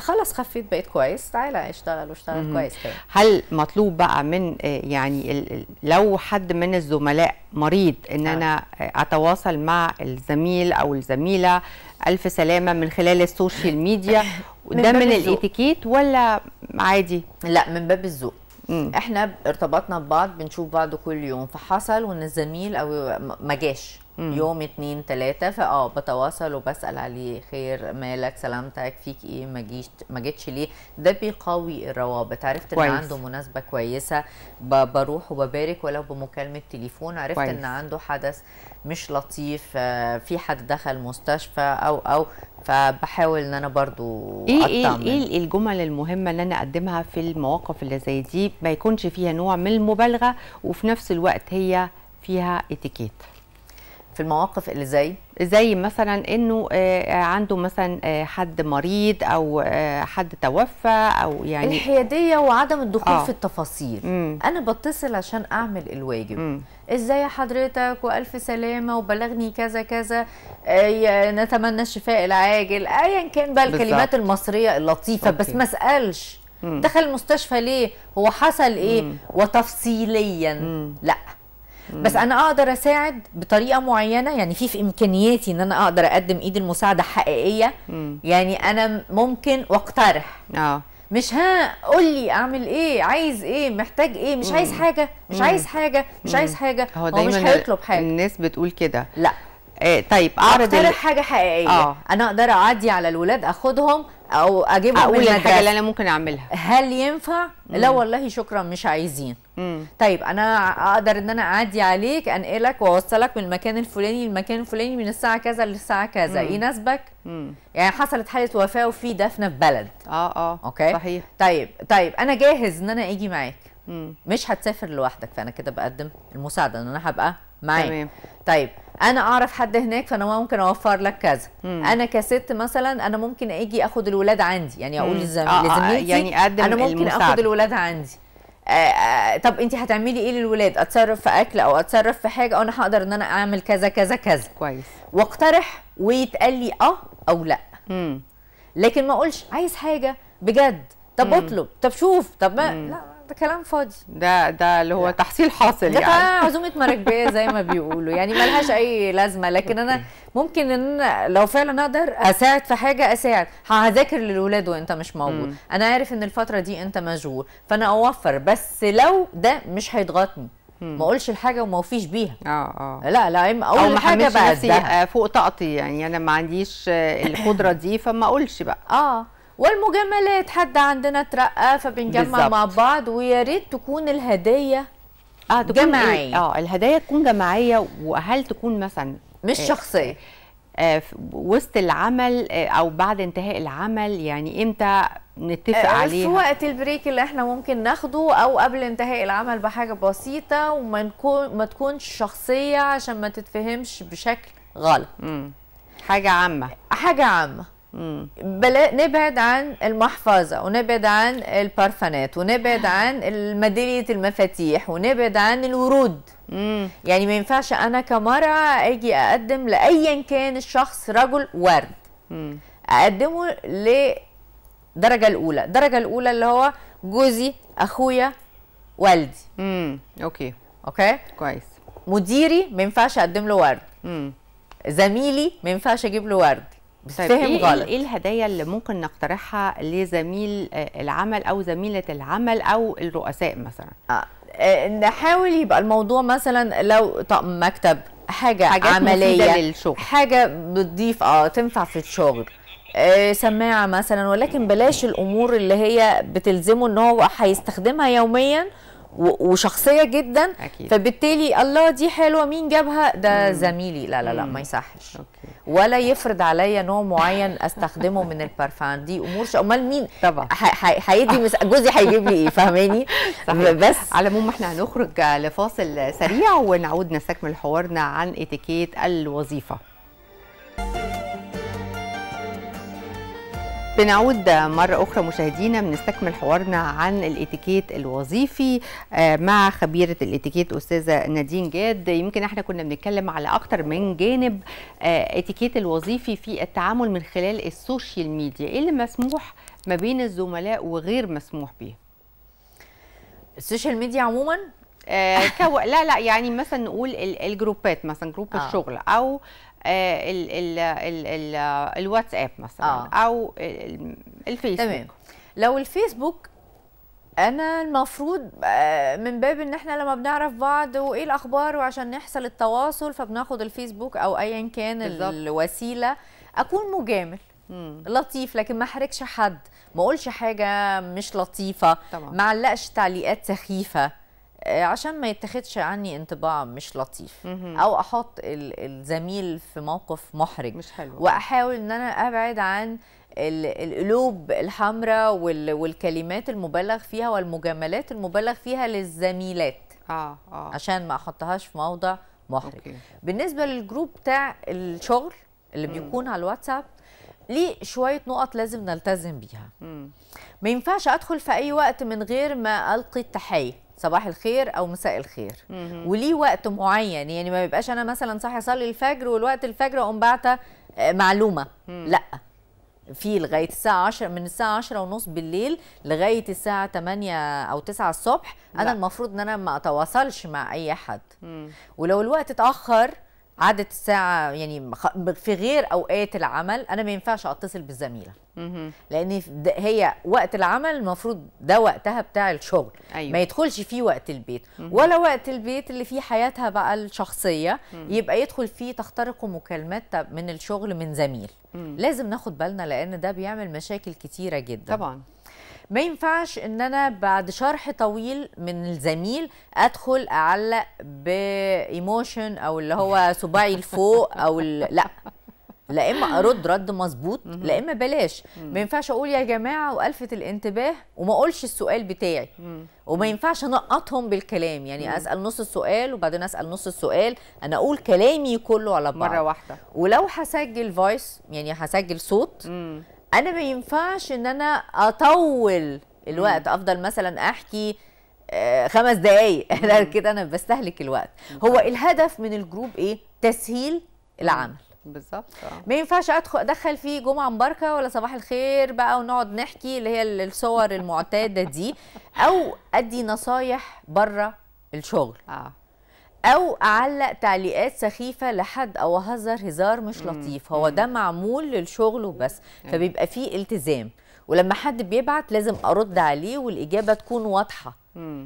خلص خفيت بقيت كويس تعالى اشتغل واشتغل كويس كده هل مطلوب بقى من آه، يعني لو حد من الزملاء مريض ان آه. انا آه، اتواصل مع الزميل او الزميله الف سلامه من خلال السوشيال ميديا ده من, من الاتيكيت ولا عادي لا من باب الذوق احنا ارتبطنا ببعض بنشوف بعض كل يوم فحصل وان الزميل او ما جاش يوم اتنين تلاتة فاه بتواصل وبسال عليه خير مالك سلامتك فيك ايه ما جيت ما جيتش ليه ده بيقوي الروابط عرفت كويس. ان عنده مناسبه كويسه بروح وببارك ولو بمكالمه تليفون عرفت كويس. ان عنده حدث مش لطيف آه، في حد دخل مستشفى او او فبحاول ان انا برضو ايه ايه ايه الجمل المهمه اللي انا اقدمها في المواقف اللي زي دي ما يكونش فيها نوع من المبالغه وفي نفس الوقت هي فيها اتيكيت في المواقف اللي زي زي مثلا انه آه، آه، عنده مثلا آه، حد مريض او حد توفى او يعني الحياديه وعدم الدخول آه. في التفاصيل مم. انا بتصل عشان اعمل الواجب مم. ازاي حضرتك والف سلامه وبلغني كذا كذا نتمنى الشفاء العاجل ايا كان بقى الكلمات المصريه اللطيفه أوكي. بس ما اسالش دخل المستشفى ليه هو حصل ايه مم. وتفصيليا مم. لا بس انا اقدر اساعد بطريقه معينه يعني في في امكانياتي ان انا اقدر اقدم ايد المساعده حقيقيه يعني انا ممكن واقترح آه. مش ها قول لي اعمل ايه عايز ايه محتاج ايه مش عايز حاجه مش عايز حاجه مش عايز حاجه هو دايما مش هيطلب حاجه الناس بتقول كده لا إيه طيب اعرض اقترح حاجه حقيقيه آه. انا اقدر اعدي على الولاد اخدهم او اجيبهم اقول من الحاجه اللي انا ممكن اعملها هل ينفع مم. لا والله شكرا مش عايزين مم. طيب انا اقدر ان انا اعدي عليك انقلك واوصلك من المكان الفلاني للمكان الفلاني من الساعه كذا للساعه كذا يناسبك يعني حصلت حاله وفاه وفي دفنه في بلد اه اه اوكي صحيح طيب طيب انا جاهز ان انا اجي معاك مم. مش هتسافر لوحدك فانا كده بقدم المساعده ان انا هبقى معايا تمام طيب انا اعرف حد هناك فانا ممكن اوفر لك كذا مم. انا كست مثلا انا ممكن اجي اخد الولاد عندي يعني اقول آه، آه، لزميلتي آه يعني اقدم انا ممكن المساعدة. اخد الولاد عندي آه, آه، طب انت هتعملي ايه للولاد اتصرف في اكل او اتصرف في حاجه او انا هقدر ان انا اعمل كذا كذا كذا كويس واقترح ويتقال لي اه او لا مم. لكن ما اقولش عايز حاجه بجد طب مم. اطلب طب شوف طب ما مم. لا ده كلام فاضي ده ده اللي هو تحصيل حاصل ده يعني ده عزومه مراكبيه زي ما بيقولوا يعني ملهاش اي لازمه لكن انا ممكن ان لو فعلا اقدر اساعد في حاجه اساعد هذاكر للاولاد وانت مش موجود انا عارف ان الفتره دي انت مشغول فانا اوفر بس لو ده مش هيضغطني ما اقولش الحاجه وما اوفيش بيها اه اه لا لا اما اقول أو حاجه بقى فوق طاقتي يعني انا ما عنديش القدره دي فما اقولش بقى اه والمجاملات حد عندنا اترقى فبنجمع بالزبط. مع بعض ويا ريت تكون الهدايا اه تكون جماعيه اه الهدايا تكون جماعيه وهل تكون مثلا مش إيه؟ شخصيه آه وسط العمل آه او بعد انتهاء العمل يعني امتى نتفق آه عليها في وقت البريك اللي احنا ممكن ناخده او قبل انتهاء العمل بحاجه بسيطه وما نكون ما تكونش شخصيه عشان ما تتفهمش بشكل غلط حاجه عامه حاجه عامه بلا نبعد عن المحفظة ونبعد عن البارفانات ونبعد عن ميدالية المفاتيح ونبعد عن الورود يعني ما ينفعش أنا كمرأة أجي أقدم لأيا كان الشخص رجل ورد أقدمه لدرجة الأولى الدرجة الأولى اللي هو جوزي أخويا والدي أوكي أوكي كويس مديري ما ينفعش أقدم له ورد زميلي ما ينفعش أجيب له ورد بسبب إيه-, إيه غلط ايه الهدايا اللي ممكن نقترحها لزميل آه، العمل او زميله العمل او الرؤساء مثلا آه. آه، نحاول يبقى الموضوع مثلا لو طقم مكتب حاجه عمليه للشغل. حاجه بتضيف اه تنفع في الشغل آه، سماعه مثلا ولكن بلاش الامور اللي هي بتلزمه ان هو هيستخدمها يوميا وشخصيه جدا أكيد. فبالتالي الله دي حلوه مين جابها ده مم. زميلي لا لا لا مم. ما يصحش أوكي. ولا يفرض عليا نوع معين استخدمه من البارفان دي امور امال مين طبعا هيدي مس... جوزي هيجيب لي ايه فاهماني بس على العموم احنا هنخرج لفاصل سريع ونعود نستكمل حوارنا عن اتيكيت الوظيفه بنعود مرة أخرى مشاهدينا بنستكمل حوارنا عن الاتيكيت الوظيفي آه، مع خبيرة الاتيكيت أستاذة نادين جاد يمكن احنا كنا بنتكلم على أكتر من جانب آه، اتيكيت الوظيفي في التعامل من خلال السوشيال ميديا إيه اللي مسموح ما بين الزملاء وغير مسموح به السوشيال ميديا عموما آه، كو... لا لا يعني مثلا نقول الجروبات مثلا جروب آه. الشغل او آه، آه، الواتساب مثلا آه. او الفيسبوك تمام لو الفيسبوك انا المفروض آه، من باب ان احنا لما بنعرف بعض وايه الاخبار وعشان نحصل التواصل فبناخد الفيسبوك او ايا كان بالزبط. الوسيله اكون مجامل مم. لطيف لكن ما احرجش حد ما اقولش حاجه مش لطيفه طبعا. ما علقش تعليقات سخيفه عشان ما يتاخدش عني انطباع مش لطيف او احط الزميل في موقف محرج مش حلو واحاول ان انا ابعد عن القلوب الحمراء والكلمات المبالغ فيها والمجاملات المبالغ فيها للزميلات آه آه. عشان ما احطهاش في موضع محرج أوكي. بالنسبه للجروب بتاع الشغل اللي بيكون على الواتساب ليه شويه نقط لازم نلتزم بيها ما ينفعش ادخل في اي وقت من غير ما القي التحيه صباح الخير او مساء الخير وليه وقت معين يعني ما بيبقاش انا مثلا صاحي اصلي الفجر والوقت الفجر اقوم بعته آه، معلومه لا في لغايه الساعه 10 من الساعه 10 ونص بالليل لغايه الساعه 8 او 9 الصبح انا لا. المفروض ان انا ما اتواصلش مع اي حد ولو الوقت اتاخر عدد الساعة يعني في غير أوقات العمل أنا ما ينفعش أتصل بالزميلة لأن هي وقت العمل المفروض ده وقتها بتاع الشغل أيوة. ما يدخلش فيه وقت البيت ولا وقت البيت اللي فيه حياتها بقى الشخصية يبقى يدخل فيه تخترق مكالمات من الشغل من زميل لازم ناخد بالنا لأن ده بيعمل مشاكل كتيرة جدا طبعاً ما ينفعش ان انا بعد شرح طويل من الزميل ادخل اعلق بايموشن او اللي هو صباعي لفوق او لا لا اما ارد رد مظبوط لا اما بلاش ما ينفعش اقول يا جماعه والفت الانتباه وما اقولش السؤال بتاعي وما ينفعش انقطهم بالكلام يعني اسال نص السؤال وبعدين اسال نص السؤال انا اقول كلامي كله على بعض مره واحده ولو هسجل فويس يعني هسجل صوت مم. انا ما ينفعش ان انا اطول الوقت افضل مثلا احكي آه، خمس دقايق كده انا بستهلك الوقت هو الهدف من الجروب ايه تسهيل العمل بالظبط آه. ما ينفعش ادخل ادخل فيه جمعه مباركه ولا صباح الخير بقى ونقعد نحكي اللي هي الصور المعتاده دي او ادي نصايح بره الشغل آه. او اعلق تعليقات سخيفه لحد او اهزر هزار مش لطيف هو ده معمول للشغل وبس فبيبقى فيه التزام ولما حد بيبعت لازم ارد عليه والاجابه تكون واضحه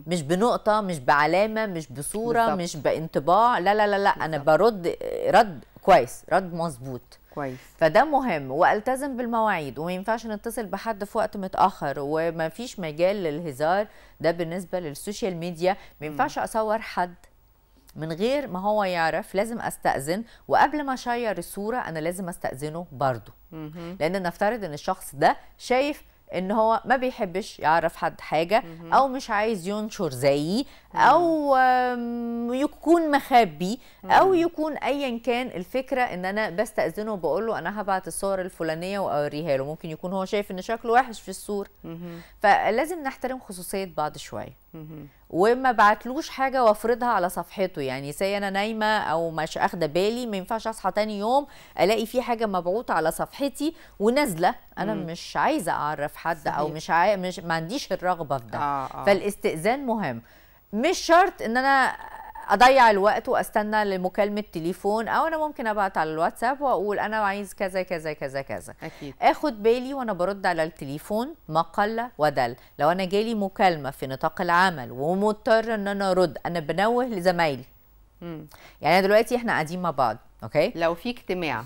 مش بنقطه مش بعلامه مش بصوره بالزبط. مش بانطباع لا لا لا لا انا برد رد كويس رد مظبوط كويس فده مهم والتزم بالمواعيد وما ينفعش نتصل بحد في وقت متاخر وما فيش مجال للهزار ده بالنسبه للسوشيال ميديا ما ينفعش اصور حد من غير ما هو يعرف لازم استاذن وقبل ما اشير الصوره انا لازم استاذنه برضه لان نفترض ان الشخص ده شايف ان هو ما بيحبش يعرف حد حاجه او مش عايز ينشر زيي او يكون مخبي او يكون ايا كان الفكره ان انا بستاذنه وبقول له انا هبعت الصور الفلانيه واوريها له ممكن يكون هو شايف ان شكله وحش في الصوره فلازم نحترم خصوصيه بعض شويه وما بعتلوش حاجه وافرضها على صفحته يعني ساي انا نايمه او مش اخده بالي ما ينفعش اصحى تاني يوم الاقي في حاجه مبعوثه على صفحتي ونازله انا مم. مش عايزه اعرف حد صحيح. او مش, عاي... مش ما عنديش الرغبه في ده آه آه. فالاستئذان مهم مش شرط ان انا اضيع الوقت واستنى لمكالمه تليفون او انا ممكن ابعت على الواتساب واقول انا عايز كذا كذا كذا كذا أكيد. اخد بالي وانا برد على التليفون ما قل ودل لو انا جالي مكالمه في نطاق العمل ومضطر ان انا ارد انا بنوه لزمايلي يعني دلوقتي احنا قاعدين مع بعض اوكي لو في اجتماع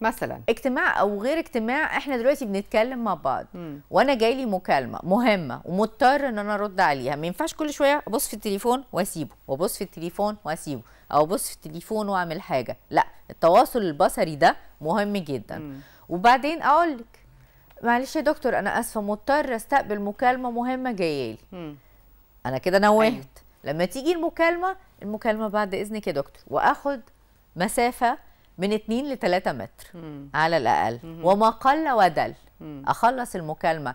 مثلا اجتماع او غير اجتماع احنا دلوقتي بنتكلم مع بعض م. وانا جاي لي مكالمه مهمه ومضطر ان انا ارد عليها ما ينفعش كل شويه ابص في التليفون واسيبه وابص في التليفون واسيبه او ابص في التليفون واعمل حاجه لا التواصل البصري ده مهم جدا م. وبعدين اقول لك معلش يا دكتور انا اسفه مضطر استقبل مكالمه مهمه جايه لي انا كده نوهت أيوه. لما تيجي المكالمه المكالمه بعد اذنك يا دكتور واخد مسافه من 2 ل 3 متر مم. على الاقل مم. وما قل ودل مم. اخلص المكالمه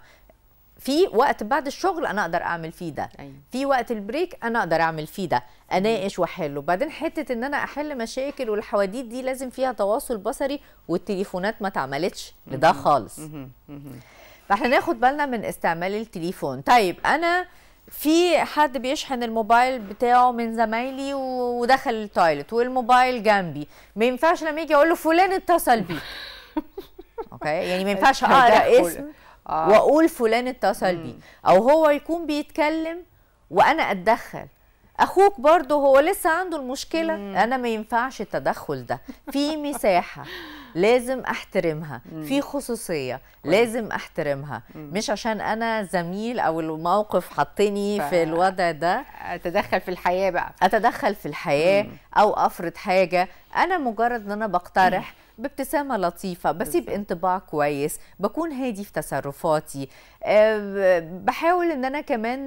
في وقت بعد الشغل انا اقدر اعمل فيه ده أيوة. في وقت البريك انا اقدر اعمل فيه ده اناقش واحل وبعدين حته ان انا احل مشاكل والحواديت دي لازم فيها تواصل بصري والتليفونات ما اتعملتش لده خالص فاحنا ناخد بالنا من استعمال التليفون طيب انا في حد بيشحن الموبايل بتاعه من زمايلي ودخل التويلت والموبايل جنبي ما ينفعش لما يجي اقول له فلان اتصل بيك اوكي يعني ما ينفعش اقرا اسم آه. واقول فلان اتصل بيك او هو يكون بيتكلم وانا اتدخل اخوك برضه هو لسه عنده المشكله انا ما ينفعش التدخل ده في مساحه لازم احترمها مم. في خصوصيه لازم احترمها مم. مش عشان انا زميل او الموقف حطني ف... في الوضع ده اتدخل في الحياه بقى اتدخل في الحياه مم. او افرض حاجه انا مجرد ان انا بقترح مم. بابتسامة لطيفة بسيب انطباع كويس بكون هادي في تصرفاتي أه بحاول ان انا كمان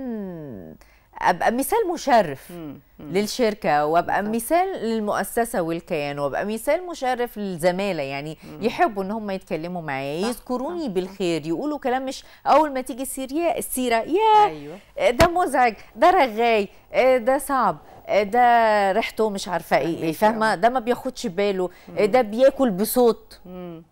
ابقى مثال مشرف للشركه وابقى مثال للمؤسسه والكيان وابقى مثال مشرف للزماله يعني مم. يحبوا ان هم يتكلموا معايا يذكروني بالخير يقولوا كلام مش اول ما تيجي السيره السيره يا أيوه. آه، ده مزعج ده رغاي آه، ده صعب آه، ده ريحته مش عارفه ايه, إيه، فاهمه ده ما بياخدش باله ده بياكل بصوت مم.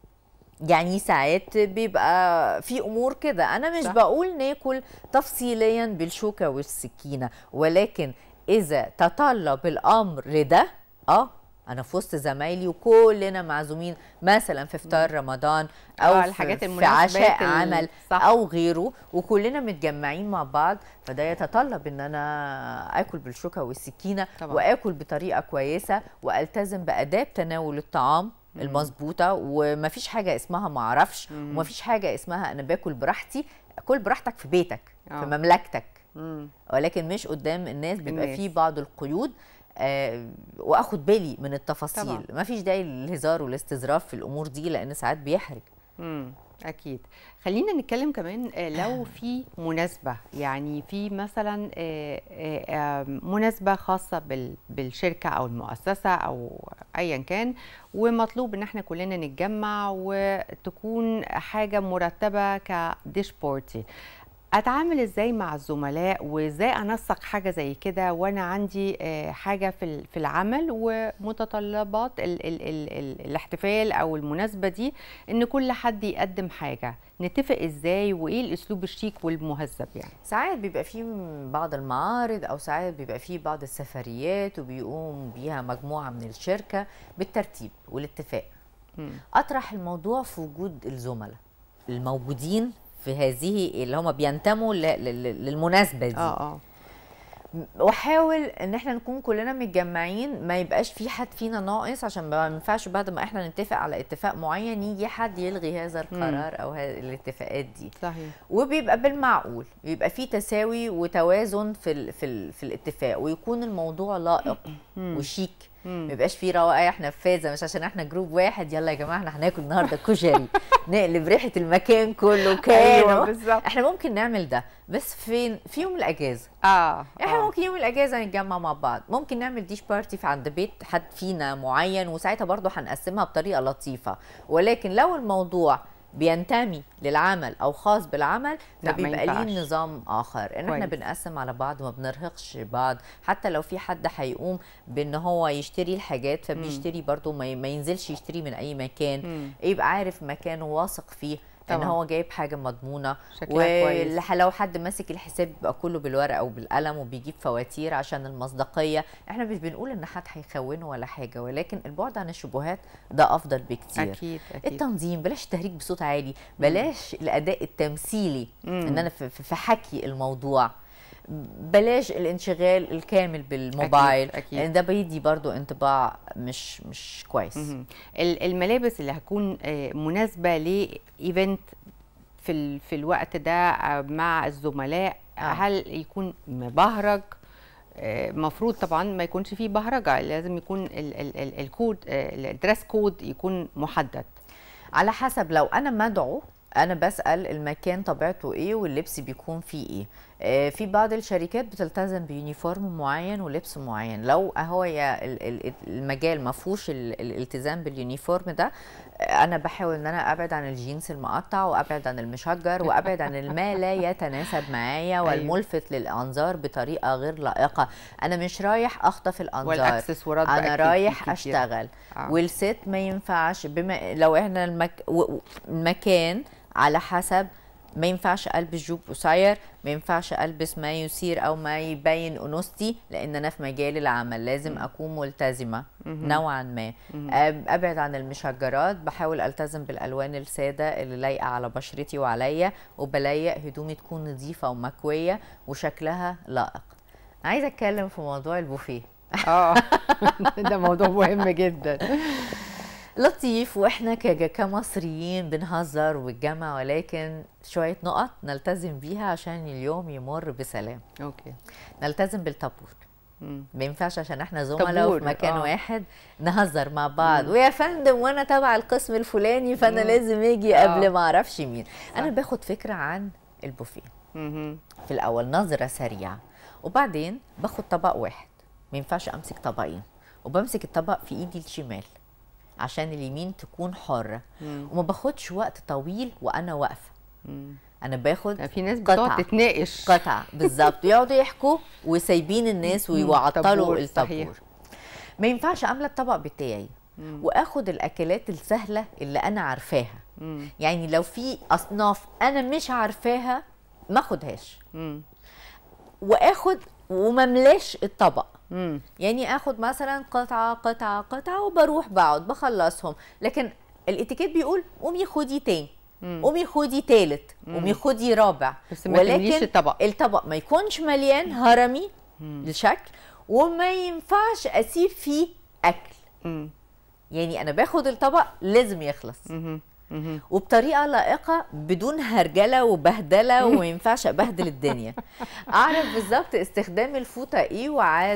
يعني ساعات بيبقى في امور كده انا مش صح. بقول ناكل تفصيليا بالشوكه والسكينه ولكن اذا تطلب الامر ده اه انا في وسط زمايلي وكلنا معزومين مثلا في افطار رمضان آه، او الحاجات في عشاء عمل صح. او غيره وكلنا متجمعين مع بعض فده يتطلب ان انا اكل بالشوكه والسكينه طبعا. واكل بطريقه كويسه والتزم باداب تناول الطعام المظبوطه ومفيش حاجه اسمها ما اعرفش ومفيش حاجه اسمها انا باكل براحتي كل براحتك في بيتك أوه. في آه. مملكتك مم. ولكن مش قدام الناس بيبقى في بعض القيود آه واخد بالي من التفاصيل طبعا. مفيش داعي للهزار والاستظراف في الامور دي لان ساعات بيحرج امم اكيد خلينا نتكلم كمان آه، لو آه. في مناسبة يعني في مثلا آه، مناسبة خاصة بالشركة أو المؤسسة أو أيا كان ومطلوب إن احنا كلنا نتجمع وتكون حاجة مرتبة كديش بورتي اتعامل ازاي مع الزملاء وازاي انسق حاجه زي كده وانا عندي آه، حاجه في في العمل ومتطلبات ال ال ال الاحتفال او المناسبه دي ان كل حد يقدم حاجه نتفق ازاي وايه الاسلوب الشيك والمهذب يعني ساعات بيبقى في بعض المعارض او ساعات بيبقى في بعض السفريات وبيقوم بيها مجموعه من الشركه بالترتيب والاتفاق م. اطرح الموضوع في وجود الزملاء الموجودين في هذه اللي هم بينتموا للمناسبه دي اه اه واحاول ان احنا نكون كلنا متجمعين ما يبقاش في حد فينا ناقص عشان ما ينفعش بعد ما احنا نتفق على اتفاق معين يجي حد يلغي هذا القرار مم. او الاتفاقات دي صحيح وبيبقى بالمعقول بيبقى في تساوي وتوازن في الـ في, الـ في الاتفاق ويكون الموضوع لائق وشيك ما يبقاش في روائح نفاذه مش عشان احنا جروب واحد يلا يا جماعه احنا هناكل النهارده كشري نقلب ريحه المكان كله كانه أيوة احنا ممكن نعمل ده بس فين في يوم الاجازه اه احنا آه. ممكن يوم الاجازه نتجمع مع بعض ممكن نعمل ديش بارتي في عند بيت حد فينا معين وساعتها برضه هنقسمها بطريقه لطيفه ولكن لو الموضوع بينتمي للعمل او خاص بالعمل فبيبقى ليه نظام اخر ان احنا بنقسم على بعض وما بنرهقش بعض حتى لو في حد هيقوم بان هو يشتري الحاجات فبيشتري برضه ما ينزلش يشتري من اي مكان يبقى عارف مكانه واثق فيه طبعا. ان هو جايب حاجه مضمونه شكلها ولو حد ماسك الحساب بيبقى كله بالورقه وبالقلم وبيجيب فواتير عشان المصداقيه احنا مش بنقول ان حد هيخونه ولا حاجه ولكن البعد عن الشبهات ده افضل بكتير أكيد أكيد. التنظيم بلاش تهريج بصوت عالي بلاش الاداء التمثيلي م. ان انا في حكي الموضوع بلاش الانشغال الكامل بالموبايل أكيد. أكيد. ده بيدي برضو انطباع مش مش كويس الملابس اللي هتكون آه، مناسبه لايفنت في في الوقت ده آه، مع الزملاء آه. هل يكون مبهرج آه، مفروض طبعا ما يكونش فيه بهرجه لازم يكون ال ال ال الكود الدريس كود يكون محدد على حسب لو انا مدعو انا بسال المكان طبيعته ايه واللبس بيكون فيه ايه آه، في بعض الشركات بتلتزم بيونيفورم معين ولبس معين لو هو المجال ما فيهوش الالتزام باليونيفورم ده آه، انا بحاول ان انا ابعد عن الجينز المقطع وابعد عن المشجر وابعد عن ما لا يتناسب معايا أيوه. والملفت للانظار بطريقه غير لائقه انا مش رايح اخطف الانظار انا رايح اشتغل آه. والست ما ينفعش بما لو احنا المك... المكان على حسب ما ينفعش البس جوب قصير ما ينفعش البس ما يثير او ما يبين انوثتي لان انا في مجال العمل لازم اكون ملتزمه نوعا ما ابعد عن المشجرات بحاول التزم بالالوان الساده اللي لايقه على بشرتي وعليا وبلايق هدومي تكون نظيفه ومكويه وشكلها لائق عايزه اتكلم في موضوع البوفيه اه ده موضوع مهم جدا لطيف واحنا كمصريين بنهزر والجمع ولكن شويه نقط نلتزم بيها عشان اليوم يمر بسلام اوكي نلتزم بالطابور ما ينفعش عشان احنا زملاء في مكان آه. واحد نهزر مع بعض مم. ويا فندم وانا تبع القسم الفلاني فانا مم. لازم اجي آه. قبل آه. ما اعرفش مين صح. انا باخد فكره عن البوفيه في الاول نظره سريعه وبعدين باخد طبق واحد ما ينفعش امسك طبقين وبمسك الطبق في ايدي الشمال عشان اليمين تكون حاره مم. وما باخدش وقت طويل وانا واقفه انا باخد يعني في ناس بتقعد تتناقش قطع بالظبط ويقعدوا يحكوا وسايبين الناس ويعطلوا الطابور ما ينفعش املى الطبق بتاعي مم. واخد الاكلات السهله اللي انا عارفاها يعني لو في اصناف انا مش عارفاها ما اخدهاش واخد وما الطبق يعني اخد مثلا قطعه قطعه قطعه وبروح بقعد بخلصهم لكن الاتيكيت بيقول قومي خدي تاني قومي خدي تالت قومي خدي رابع بس ما ولكن الطبق الطبق ما يكونش مليان هرمي بالشكل وما ينفعش اسيب فيه اكل مم. يعني انا باخد الطبق لازم يخلص مم. وبطريقه لائقه بدون هرجله وبهدله وما ينفعش ابهدل الدنيا اعرف بالظبط استخدام الفوطه ايه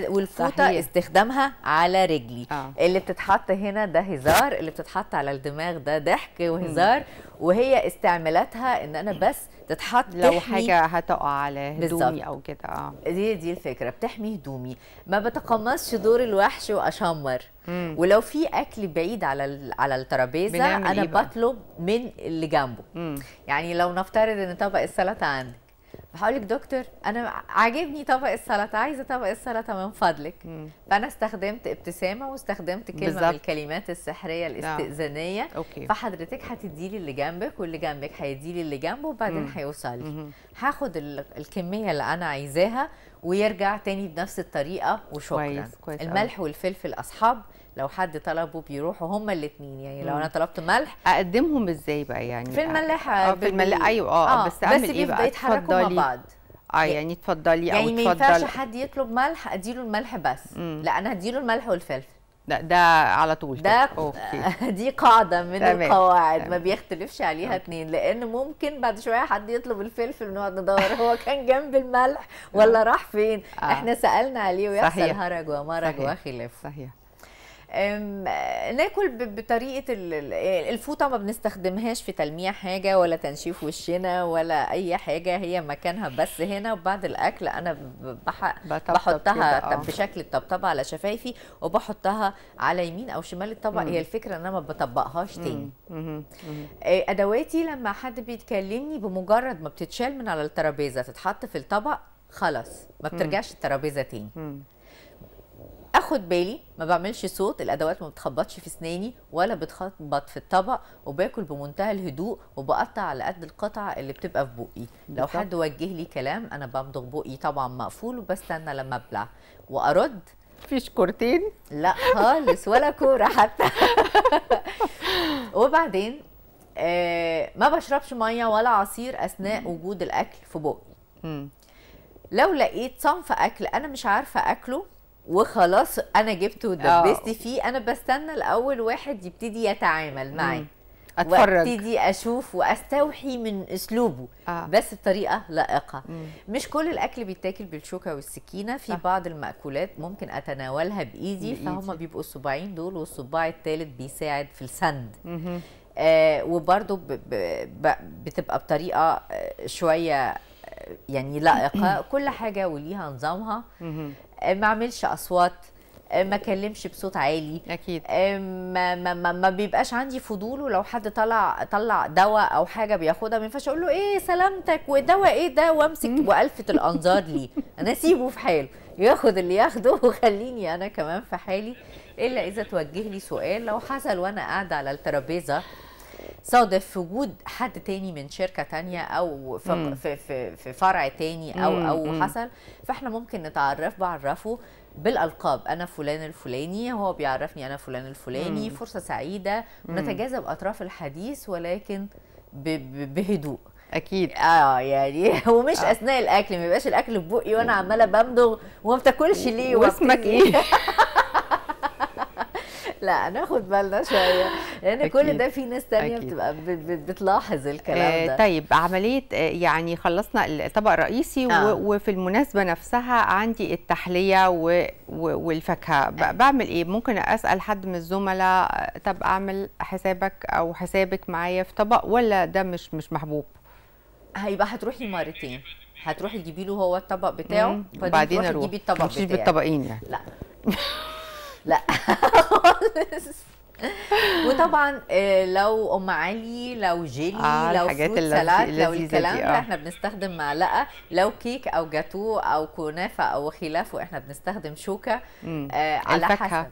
والفوطه صحيح. استخدامها على رجلي آه. اللي بتتحط هنا ده هزار اللي بتتحط على الدماغ ده ضحك وهزار وهي استعمالاتها ان انا بس تتحط لو حاجه هتقع على هدومي او كده اه دي دي الفكره بتحمي هدومي ما بتقمصش دور الوحش واشمر مم. ولو في اكل بعيد على على الترابيزه انا إيه بطلب من اللي جنبه مم. يعني لو نفترض ان طبق السلطه عندي هقول لك دكتور انا عاجبني طبق السلطه عايزه طبق السلطه من فضلك مم. فانا استخدمت ابتسامه واستخدمت كلمه بالزبط. من الكلمات السحريه نعم. الاستئذانيه فحضرتك هتدي لي اللي جنبك واللي جنبك هيدي لي اللي جنبه وبعدين هيوصل لي هاخد الكميه اللي انا عايزاها ويرجع تاني بنفس الطريقه وشكرا كويس. كويس الملح والفلفل اصحاب لو حد طلبه بيروحوا هما الاثنين يعني لو انا طلبت ملح اقدمهم ازاي بقى يعني في الملاحه اه في الملاحه ايوه اه, آه، بس اعمل ايه بقى يتحركوا مع بعض اه يعني اتفضلي يعني او اتفضل يعني ما ينفعش حد يطلب ملح اديله الملح بس مم. لا انا هديله الملح والفلفل لا ده على طول ده أوكي. دي قاعده من تمام. القواعد تمام. ما بيختلفش عليها أوكي. اتنين لان ممكن بعد شويه حد يطلب الفلفل نقعد ندور هو كان جنب الملح ولا آه. راح فين آه. احنا سالنا عليه ويحصل صحيح. هرج ومرج وخلاف صحيح ناكل بطريقه الفوطه ما بنستخدمهاش في تلميع حاجه ولا تنشيف وشنا ولا اي حاجه هي مكانها بس هنا وبعد الاكل انا بحطها آه. بشكل الطبطبه على شفايفي وبحطها على يمين او شمال الطبق هي الفكره ان انا ما بطبقهاش تاني ادواتي لما حد بيتكلمني بمجرد ما بتتشال من على الترابيزه تتحط في الطبق خلاص ما بترجعش الترابيزه تاني اخد بالي ما بعملش صوت الادوات ما بتخبطش في اسناني ولا بتخبط في الطبق وباكل بمنتهى الهدوء وبقطع على قد القطعه اللي بتبقى في بقي لو حد وجه لي كلام انا بمضغ بقي طبعا مقفول وبستنى لما ابلع وارد فيش كورتين لا خالص ولا كوره حتى وبعدين آه ما بشربش ميه ولا عصير اثناء وجود الاكل في بقي لو لقيت صنف اكل انا مش عارفه اكله وخلاص انا جبته آه. ودبستي فيه انا بستنى الاول واحد يبتدي يتعامل معي اتفرج وابتدي اشوف واستوحي من اسلوبه آه. بس بطريقه لائقه مم. مش كل الاكل بيتاكل بالشوكه والسكينه في آه. بعض المأكولات ممكن اتناولها بايدي, بإيدي. فهم بيبقوا الصباعين دول والصباع الثالث بيساعد في السند آه وبرده ب... ب... بتبقى بطريقه آه، شويه آه، يعني لائقه كل حاجه وليها نظامها آه، ما اعملش اصوات آه، ما اكلمش بصوت عالي اكيد آه، ما, ما, ما, ما بيبقاش عندي فضول ولو حد طلع طلع دواء او حاجه بياخدها ما ينفعش اقول له ايه سلامتك ودواء ايه ده وامسك والفت الانظار ليه انا اسيبه في حاله ياخد اللي ياخده وخليني انا كمان في حالي الا اذا توجه لي سؤال لو حصل وانا قاعده على الترابيزه صادف وجود حد تاني من شركه تانية او في مم. في في فرع تاني او مم. او حصل فاحنا ممكن نتعرف بعرفه بالالقاب انا فلان الفلاني هو بيعرفني انا فلان الفلاني مم. فرصه سعيده ونتجاذب اطراف الحديث ولكن بهدوء اكيد اه يعني ومش آه. اثناء الاكل ما يبقاش الاكل في بقي وانا عماله بمضغ وما بتاكلش ليه واسمك ايه لا هناخد بالنا شويه لان أكيد. كل ده في ناس تانية أكيد. بتبقى بتلاحظ الكلام آه، ده آه طيب عمليه آه، يعني خلصنا الطبق الرئيسي آه. وفي المناسبه نفسها عندي التحليه و والفاكهه آه. بعمل ايه ممكن اسال حد من الزملاء طب اعمل حسابك او حسابك معايا في طبق ولا ده مش مش محبوب هيبقى هتروحي مرتين هتروحي تجيبي له هو الطبق بتاعه وبعدين تجيبي الطبق بتاعه مش بالطبقين يعني لا لا خالص وطبعا آه، لو ام علي لو جيلي آه لو فروت سلاد لو الكلام ده آه. احنا بنستخدم معلقه لو كيك او جاتو او كنافه او خلافه احنا بنستخدم شوكه آه على حسب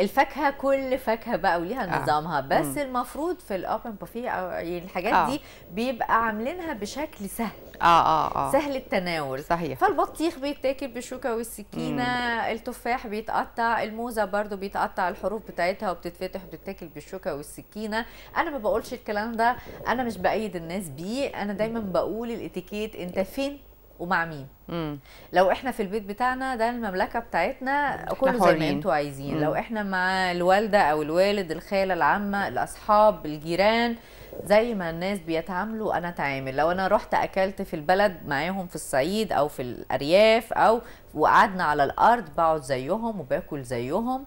الفاكهه كل فاكهه بقى وليها آه. نظامها بس مم. المفروض في الاوبن بوفيه او يعني الحاجات آه. دي بيبقى عاملينها بشكل سهل اه اه اه سهل التناول صحيح فالبطيخ بيتاكل بالشوكه والسكينه مم. التفاح بيتقطع الموزه برضو بيتقطع الحروف بتاعتها وبتتفتح وبتتاكل بالشوكه والسكينه انا ما بقولش الكلام ده انا مش بايد الناس بيه انا دايما بقول الاتيكيت انت فين ومع مين مم. لو احنا في البيت بتاعنا ده المملكه بتاعتنا كل زي ما انتوا عايزين مم. لو احنا مع الوالده او الوالد الخاله العامه الاصحاب الجيران زي ما الناس بيتعاملوا انا اتعامل لو انا رحت اكلت في البلد معاهم في الصعيد او في الارياف او وقعدنا على الارض بقعد زيهم وباكل زيهم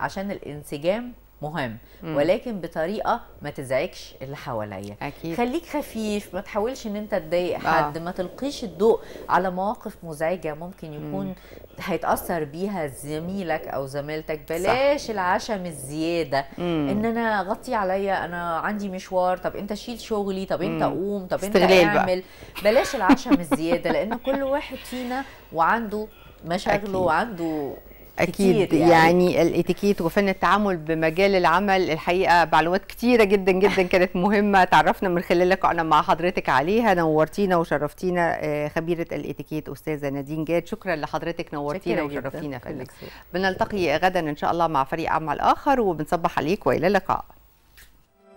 عشان الانسجام مهم مم. ولكن بطريقه ما تزعجش اللي حواليا اكيد خليك خفيف ما تحاولش ان انت تضايق آه. حد آه. ما تلقيش الضوء على مواقف مزعجه ممكن يكون مم. هيتاثر بيها زميلك او زميلتك بلاش صح. العشم الزياده مم. ان انا غطي عليا انا عندي مشوار طب انت شيل شغلي طب انت قوم طب انت اعمل بقى. بلاش العشم الزياده لان كل واحد فينا وعنده مشاغله وعنده اكيد يعني, يعني الاتيكيت وفن التعامل بمجال العمل الحقيقه معلومات كتيره جدا جدا كانت مهمه تعرفنا من خلالك وانا مع حضرتك عليها نورتينا وشرفتينا آه، خبيره الاتيكيت استاذه نادين جاد شكرا لحضرتك نورتينا وشرفتينا فنك بنلتقي غدا ان شاء الله مع فريق عمل اخر وبنصبح عليك والى اللقاء